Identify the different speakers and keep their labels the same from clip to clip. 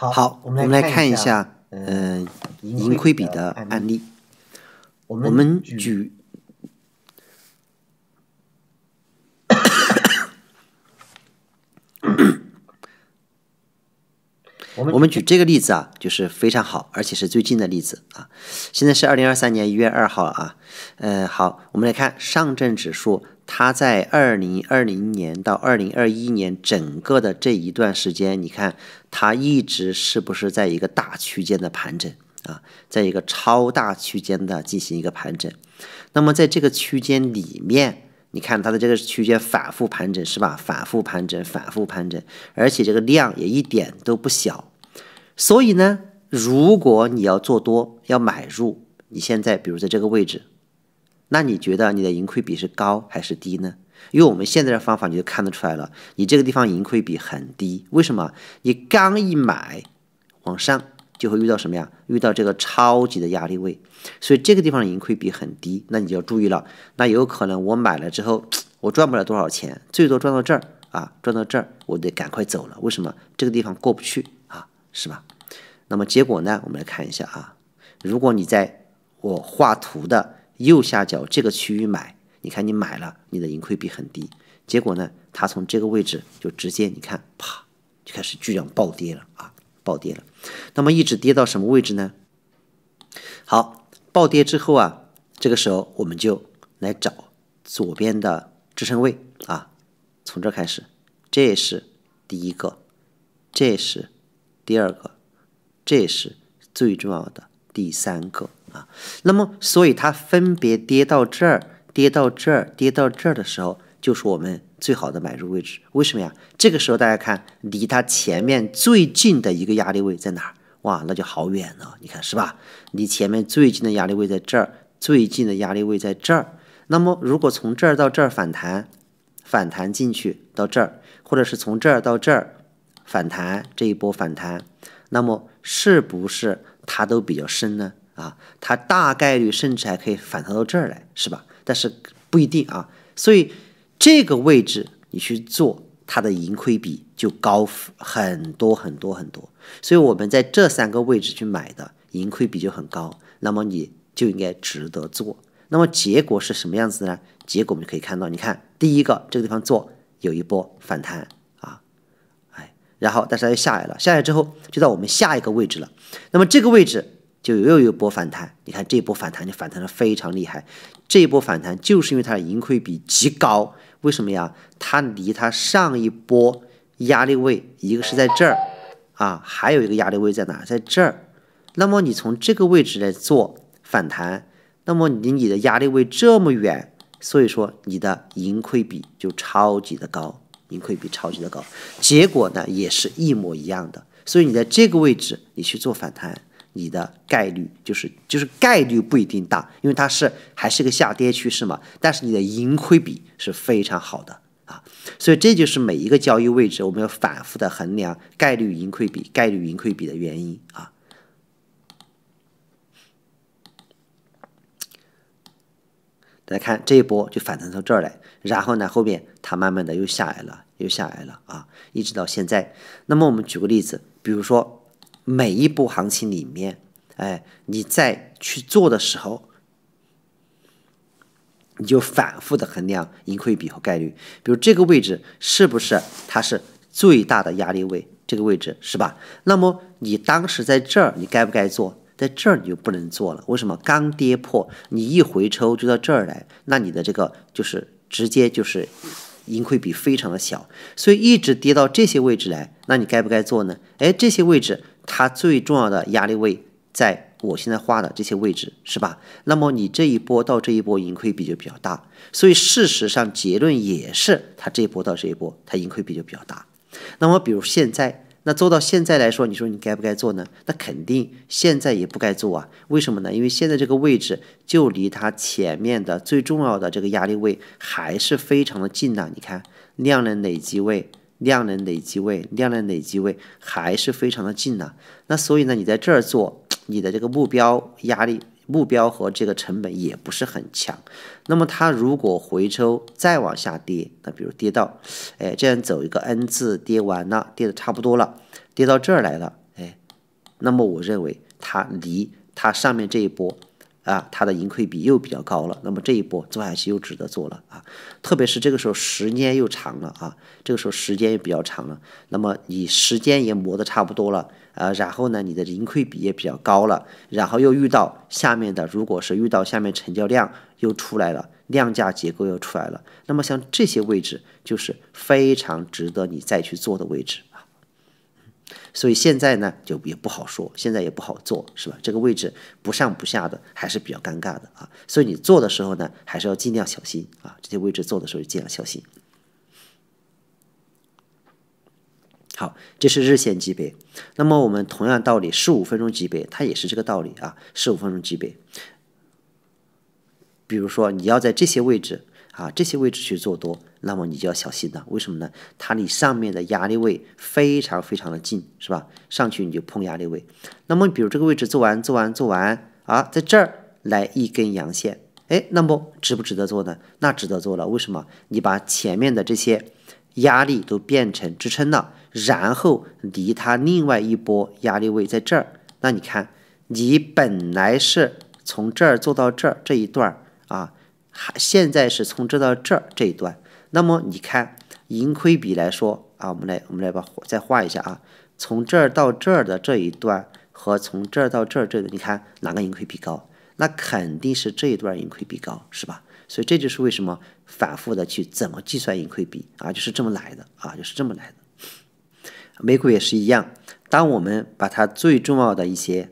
Speaker 1: 好，我们来看一下，嗯，盈亏比的案例。我们举，我们举这个例子啊，就是非常好，而且是最近的例子啊。现在是二零二三年一月二号啊。嗯，好，我们来看上证指数。它在二零二零年到二零二一年整个的这一段时间，你看它一直是不是在一个大区间的盘整啊，在一个超大区间的进行一个盘整。那么在这个区间里面，你看它的这个区间反复盘整是吧？反复盘整，反复盘整，而且这个量也一点都不小。所以呢，如果你要做多，要买入，你现在比如在这个位置。那你觉得你的盈亏比是高还是低呢？因为我们现在的方法你就看得出来了，你这个地方盈亏比很低，为什么？你刚一买，往上就会遇到什么呀？遇到这个超级的压力位，所以这个地方的盈亏比很低。那你就要注意了，那有可能我买了之后，我赚不了多少钱，最多赚到这儿啊，赚到这儿，我得赶快走了。为什么？这个地方过不去啊，是吧？那么结果呢？我们来看一下啊，如果你在我画图的。右下角这个区域买，你看你买了，你的盈亏比很低。结果呢，它从这个位置就直接，你看，啪就开始巨量暴跌了啊，暴跌了。那么一直跌到什么位置呢？好，暴跌之后啊，这个时候我们就来找左边的支撑位啊，从这开始，这是第一个，这是第二个，这是最重要的第三个。啊，那么所以它分别跌到这儿，跌到这儿，跌到这儿的时候，就是我们最好的买入位置。为什么呀？这个时候大家看，离它前面最近的一个压力位在哪儿？哇，那就好远了，你看是吧？离前面最近的压力位在这儿，最近的压力位在这儿。那么如果从这儿到这儿反弹，反弹进去到这儿，或者是从这儿到这儿反弹这一波反弹，那么是不是它都比较深呢？啊，它大概率甚至还可以反弹到这儿来，是吧？但是不一定啊，所以这个位置你去做，它的盈亏比就高很多很多很多。所以我们在这三个位置去买的，盈亏比就很高，那么你就应该值得做。那么结果是什么样子呢？结果我们就可以看到，你看第一个这个地方做有一波反弹啊，哎，然后但是它又下来了，下来之后就到我们下一个位置了。那么这个位置。就又有一波反弹，你看这一波反弹就反弹的非常厉害。这一波反弹就是因为它的盈亏比极高，为什么呀？它离它上一波压力位一个是在这儿啊，还有一个压力位在哪？在这儿。那么你从这个位置来做反弹，那么离你的压力位这么远，所以说你的盈亏比就超级的高，盈亏比超级的高。结果呢也是一模一样的，所以你在这个位置你去做反弹。你的概率就是就是概率不一定大，因为它是还是个下跌趋势嘛。但是你的盈亏比是非常好的啊，所以这就是每一个交易位置我们要反复的衡量概率盈亏比、概率盈亏比的原因啊。大家看这一波就反弹到这儿来，然后呢后边它慢慢的又下来了，又下来了啊，一直到现在。那么我们举个例子，比如说。每一波行情里面，哎，你再去做的时候，你就反复的衡量盈亏比和概率。比如这个位置是不是它是最大的压力位？这个位置是吧？那么你当时在这儿，你该不该做？在这儿你就不能做了。为什么刚跌破，你一回抽就到这儿来？那你的这个就是直接就是盈亏比非常的小。所以一直跌到这些位置来，那你该不该做呢？哎，这些位置。它最重要的压力位在我现在画的这些位置，是吧？那么你这一波到这一波盈亏比就比较大，所以事实上结论也是，它这一波到这一波，它盈亏比就比较大。那么比如现在，那做到现在来说，你说你该不该做呢？那肯定现在也不该做啊，为什么呢？因为现在这个位置就离它前面的最重要的这个压力位还是非常的近呐。你看量能累积位。量能累积位，量能累积位还是非常的近的。那所以呢，你在这儿做，你的这个目标压力目标和这个成本也不是很强。那么它如果回抽再往下跌，那比如跌到，哎，这样走一个 N 字跌完了，跌的差不多了，跌到这儿来了，哎，那么我认为它离它上面这一波。啊，它的盈亏比又比较高了，那么这一波做下去又值得做了啊！特别是这个时候时间又长了啊，这个时候时间也比较长了，那么你时间也磨得差不多了，啊，然后呢，你的盈亏比也比较高了，然后又遇到下面的，如果是遇到下面成交量又出来了，量价结构又出来了，那么像这些位置就是非常值得你再去做的位置。所以现在呢，就也不好说，现在也不好做，是吧？这个位置不上不下的还是比较尴尬的啊。所以你做的时候呢，还是要尽量小心啊。这些位置做的时候尽量小心。好，这是日线级别。那么我们同样道理，十五分钟级别它也是这个道理啊。十五分钟级别，比如说你要在这些位置。啊，这些位置去做多，那么你就要小心了。为什么呢？它离上面的压力位非常非常的近，是吧？上去你就碰压力位。那么，比如这个位置做完、做完、做完，啊，在这儿来一根阳线，哎，那么值不值得做呢？那值得做了。为什么？你把前面的这些压力都变成支撑了，然后离它另外一波压力位在这儿。那你看，你本来是从这儿做到这儿这一段儿啊。现在是从这到这儿这一段，那么你看盈亏比来说啊，我们来我们来把再画一下啊，从这儿到这儿的这一段和从这儿到这儿这个，你看哪个盈亏比高？那肯定是这一段盈亏比高，是吧？所以这就是为什么反复的去怎么计算盈亏比啊，就是这么来的啊，就是这么来的。美股也是一样，当我们把它最重要的一些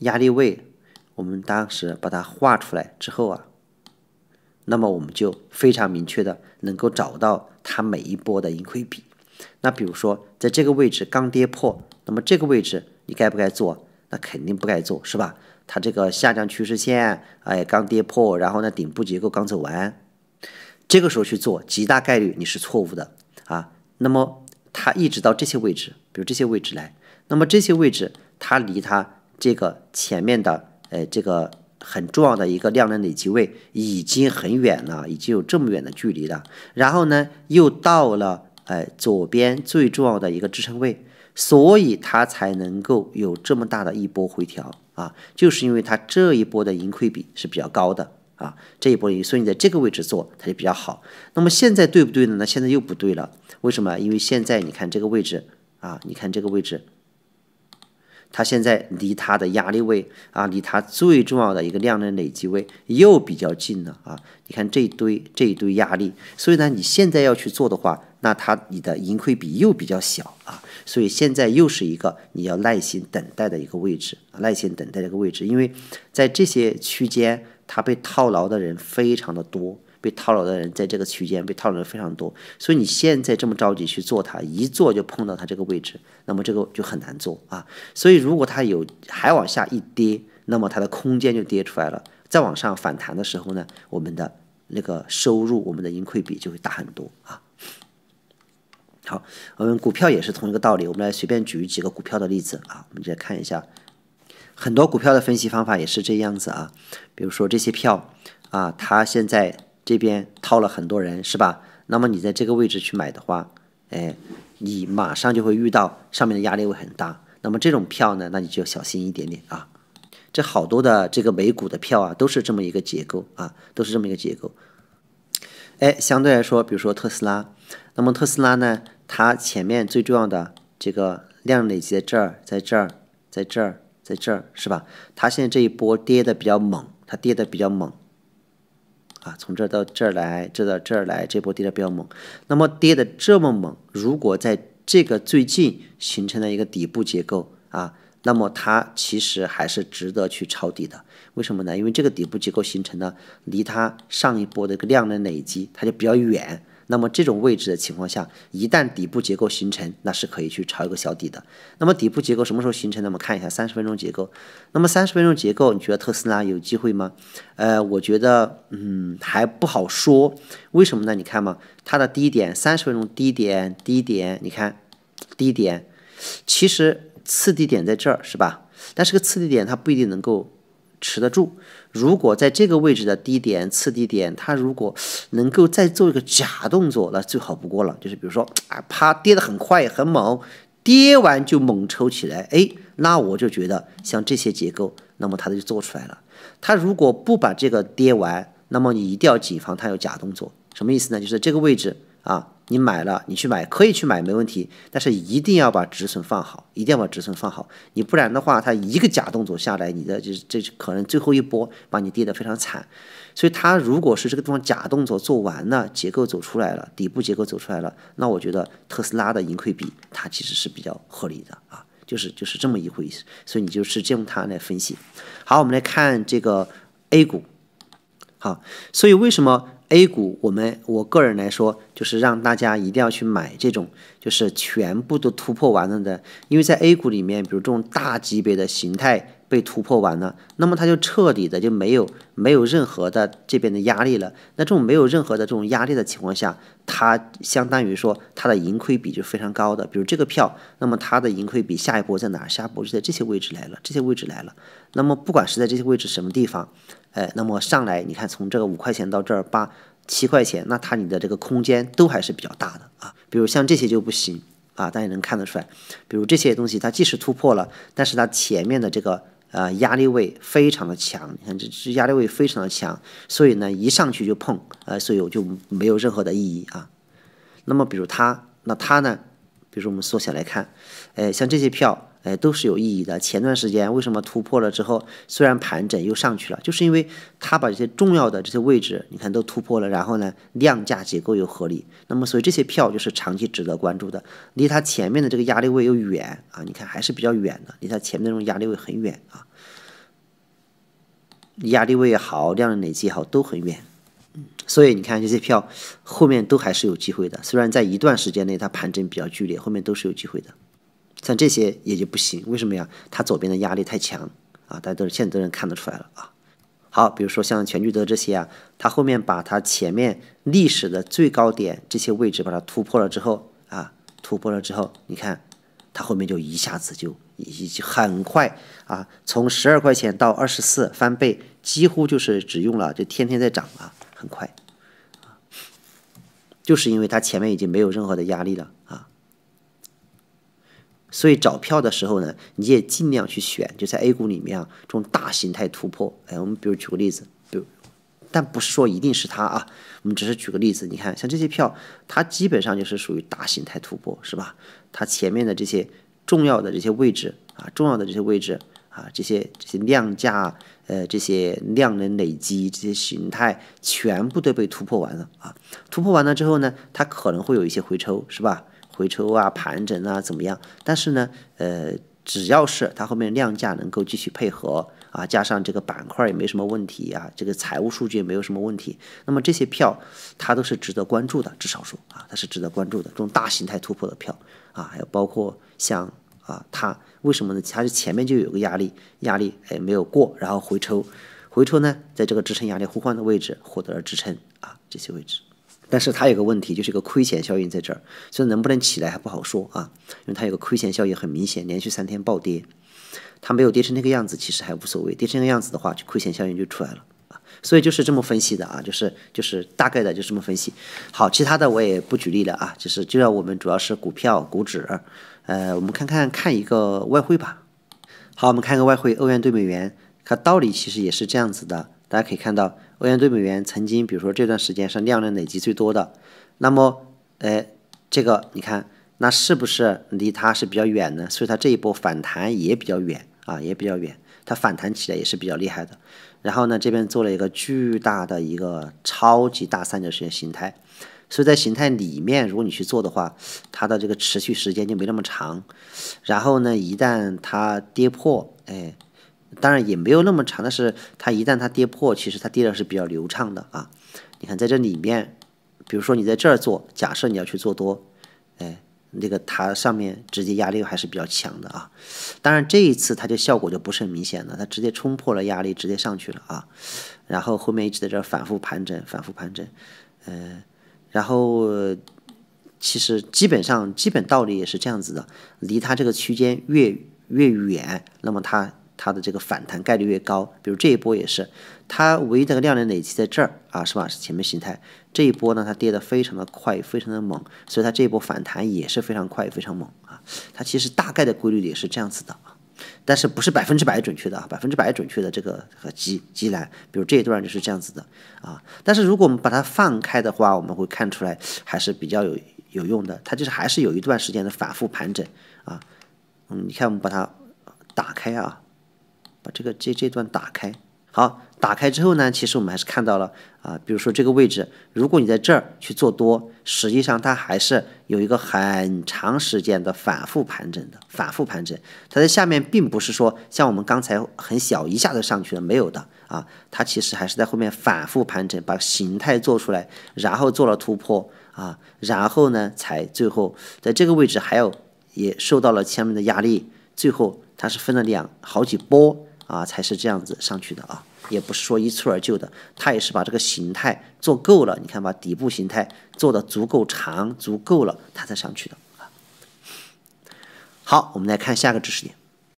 Speaker 1: 压力位，我们当时把它画出来之后啊。那么我们就非常明确的能够找到它每一波的盈亏比。那比如说在这个位置刚跌破，那么这个位置你该不该做？那肯定不该做，是吧？它这个下降趋势线，哎，刚跌破，然后呢，顶部结构刚走完，这个时候去做，极大概率你是错误的啊。那么它一直到这些位置，比如这些位置来，那么这些位置它离它这个前面的，哎，这个。很重要的一个量能累积位已经很远了，已经有这么远的距离了。然后呢，又到了哎左边最重要的一个支撑位，所以它才能够有这么大的一波回调啊，就是因为它这一波的盈亏比是比较高的啊，这一波盈，所以你在这个位置做它就比较好。那么现在对不对呢？那现在又不对了，为什么？因为现在你看这个位置啊，你看这个位置。它现在离它的压力位啊，离它最重要的一个量能累积位又比较近了啊！你看这一堆这一堆压力，所以呢，你现在要去做的话，那它你的盈亏比又比较小啊，所以现在又是一个你要耐心等待的一个位置啊，耐心等待的一个位置，因为在这些区间，它被套牢的人非常的多。被套牢的人在这个区间被套牢的非常多，所以你现在这么着急去做它，一做就碰到它这个位置，那么这个就很难做啊。所以如果它有还往下一跌，那么它的空间就跌出来了。再往上反弹的时候呢，我们的那个收入，我们的盈亏比就会大很多啊。好，我们股票也是同一个道理，我们来随便举几个股票的例子啊，我们再看一下，很多股票的分析方法也是这样子啊。比如说这些票啊，它现在。这边套了很多人是吧？那么你在这个位置去买的话，哎，你马上就会遇到上面的压力会很大。那么这种票呢，那你就小心一点点啊。这好多的这个美股的票啊，都是这么一个结构啊，都是这么一个结构。哎，相对来说，比如说特斯拉，那么特斯拉呢，它前面最重要的这个量累积在这儿，在这儿，在这儿，在这儿是吧？它现在这一波跌的比较猛，它跌的比较猛。啊，从这儿到这儿来，这到这儿来，这波跌的比较猛。那么跌的这么猛，如果在这个最近形成了一个底部结构啊，那么它其实还是值得去抄底的。为什么呢？因为这个底部结构形成呢，离它上一波的一个量能累积，它就比较远。那么这种位置的情况下，一旦底部结构形成，那是可以去炒一个小底的。那么底部结构什么时候形成？那么看一下三十分钟结构。那么三十分钟结构，你觉得特斯拉有机会吗？呃，我觉得，嗯，还不好说。为什么呢？你看嘛，它的低点，三十分钟低点，低点，你看，低点，其实次低点在这儿是吧？但是个次低点，它不一定能够。持得住，如果在这个位置的低点、次低点，它如果能够再做一个假动作，那最好不过了。就是比如说，啊，啪，跌得很快、很猛，跌完就猛抽起来，哎，那我就觉得像这些结构，那么它就做出来了。它如果不把这个跌完，那么你一定要谨防它有假动作。什么意思呢？就是这个位置啊。你买了，你去买可以去买，没问题。但是一定要把止损放好，一定要把止损放好。你不然的话，它一个假动作下来，你的这这可能最后一波把你跌的非常惨。所以，它如果是这个地方假动作做完了，结构走出来了，底部结构走出来了，那我觉得特斯拉的盈亏比它其实是比较合理的啊，就是就是这么一回事。所以，你就是用它来分析。好，我们来看这个 A 股。好，所以为什么？A 股，我们我个人来说，就是让大家一定要去买这种，就是全部都突破完了的，因为在 A 股里面，比如这种大级别的形态。被突破完了，那么它就彻底的就没有没有任何的这边的压力了。那这种没有任何的这种压力的情况下，它相当于说它的盈亏比就非常高的。比如这个票，那么它的盈亏比下一波在哪？下一波是在这些位置来了，这些位置来了。那么不管是在这些位置什么地方，哎，那么上来你看从这个五块钱到这儿八七块钱，那它你的这个空间都还是比较大的啊。比如像这些就不行啊，大家能看得出来。比如这些东西，它即使突破了，但是它前面的这个。啊，压力位非常的强，你看这这压力位非常的强，所以呢，一上去就碰，啊，所以我就没有任何的意义啊。那么，比如它，那它呢？比如说我们缩小来看，哎，像这些票。哎，都是有意义的。前段时间为什么突破了之后，虽然盘整又上去了，就是因为他把这些重要的这些位置，你看都突破了，然后呢，量价结构又合理，那么所以这些票就是长期值得关注的。离它前面的这个压力位又远啊，你看还是比较远的，离它前面那种压力位很远啊，压力位也好，量的累积也好，都很远。所以你看这些票后面都还是有机会的，虽然在一段时间内它盘整比较剧烈，后面都是有机会的。像这些也就不行，为什么呀？它左边的压力太强啊！大家都是现在都能看得出来了啊。好，比如说像全聚德这些啊，它后面把它前面历史的最高点这些位置把它突破了之后啊，突破了之后，你看它后面就一下子就已经很快啊，从十二块钱到二十四翻倍，几乎就是只用了就天天在涨啊，很快，就是因为它前面已经没有任何的压力了。所以找票的时候呢，你也尽量去选，就在 A 股里面啊，这种大形态突破。哎，我们比如举个例子，但不是说一定是它啊，我们只是举个例子。你看，像这些票，它基本上就是属于大形态突破，是吧？它前面的这些重要的这些位置啊，重要的这些位置啊，这些这些量价，呃，这些量能累积，这些形态全部都被突破完了啊。突破完了之后呢，它可能会有一些回抽，是吧？回抽啊，盘整啊，怎么样？但是呢，呃，只要是它后面量价能够继续配合啊，加上这个板块也没什么问题啊，这个财务数据也没有什么问题，那么这些票它都是值得关注的，至少说啊，它是值得关注的。这种大形态突破的票啊，还有包括像啊，它为什么呢？它是前面就有个压力，压力哎没有过，然后回抽，回抽呢，在这个支撑压力互换的位置获得了支撑啊，这些位置。但是它有个问题，就是一个亏钱效应在这儿，所以能不能起来还不好说啊，因为它有个亏钱效应很明显，连续三天暴跌，它没有跌成那个样子其实还无所谓，跌成那个样子的话就亏钱效应就出来了啊，所以就是这么分析的啊，就是就是大概的就这么分析。好，其他的我也不举例了啊，就是就要我们主要是股票、股指，呃，我们看看看一个外汇吧。好，我们看个外汇，欧元对美元，它道理其实也是这样子的，大家可以看到。欧元兑美元曾经，比如说这段时间是量能累积最多的，那么，诶，这个你看，那是不是离它是比较远呢？所以它这一波反弹也比较远啊，也比较远，它反弹起来也是比较厉害的。然后呢，这边做了一个巨大的一个超级大三角形形态，所以在形态里面，如果你去做的话，它的这个持续时间就没那么长。然后呢，一旦它跌破，哎。当然也没有那么长，但是它一旦它跌破，其实它跌的是比较流畅的啊。你看在这里面，比如说你在这儿做，假设你要去做多，哎，那个它上面直接压力还是比较强的啊。当然这一次它就效果就不是很明显了，它直接冲破了压力，直接上去了啊。然后后面一直在这儿反复盘整，反复盘整，嗯，然后其实基本上基本道理也是这样子的，离它这个区间越越远，那么它。它的这个反弹概率越高，比如这一波也是，它唯一的个量能累积在这儿啊，是吧？是前面形态，这一波呢，它跌得非常的快，非常的猛，所以它这一波反弹也是非常快，非常猛啊。它其实大概的规律也是这样子的啊，但是不是百分之百准确的啊？百分之百准确的这个和极极难，比如这一段就是这样子的啊。但是如果我们把它放开的话，我们会看出来还是比较有有用的，它就是还是有一段时间的反复盘整啊。嗯，你看我们把它打开啊。把这个这这段打开，好，打开之后呢，其实我们还是看到了啊，比如说这个位置，如果你在这儿去做多，实际上它还是有一个很长时间的反复盘整的，反复盘整，它在下面并不是说像我们刚才很小一下子上去了，没有的啊，它其实还是在后面反复盘整，把形态做出来，然后做了突破啊，然后呢，才最后在这个位置还有也受到了前面的压力，最后它是分了两好几波。啊，才是这样子上去的啊，也不是说一蹴而就的，它也是把这个形态做够了，你看把底部形态做的足够长，足够了，它才上去的啊。好，我们来看下个知识点。